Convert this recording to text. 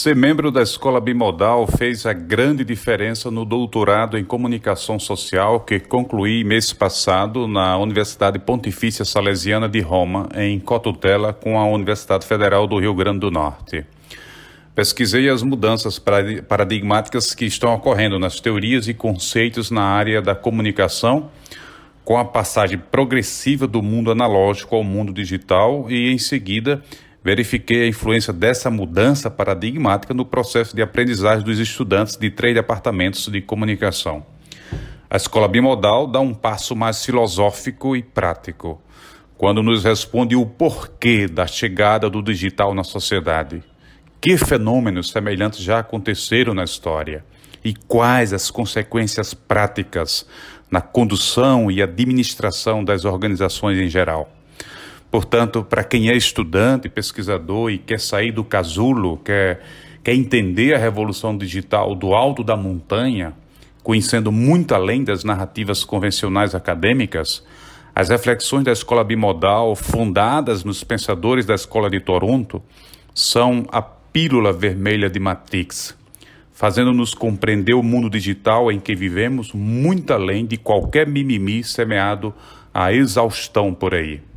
Ser membro da escola bimodal fez a grande diferença no doutorado em comunicação social que concluí mês passado na Universidade Pontifícia Salesiana de Roma, em cotutela com a Universidade Federal do Rio Grande do Norte. Pesquisei as mudanças paradigmáticas que estão ocorrendo nas teorias e conceitos na área da comunicação com a passagem progressiva do mundo analógico ao mundo digital e, em seguida, verifiquei a influência dessa mudança paradigmática no processo de aprendizagem dos estudantes de três departamentos de comunicação. A escola bimodal dá um passo mais filosófico e prático, quando nos responde o porquê da chegada do digital na sociedade. Que fenômenos semelhantes já aconteceram na história? E quais as consequências práticas na condução e administração das organizações em geral? Portanto, para quem é estudante, pesquisador e quer sair do casulo, quer, quer entender a revolução digital do alto da montanha, conhecendo muito além das narrativas convencionais acadêmicas, as reflexões da escola bimodal, fundadas nos pensadores da escola de Toronto, são a pílula vermelha de Matrix, fazendo-nos compreender o mundo digital em que vivemos muito além de qualquer mimimi semeado à exaustão por aí.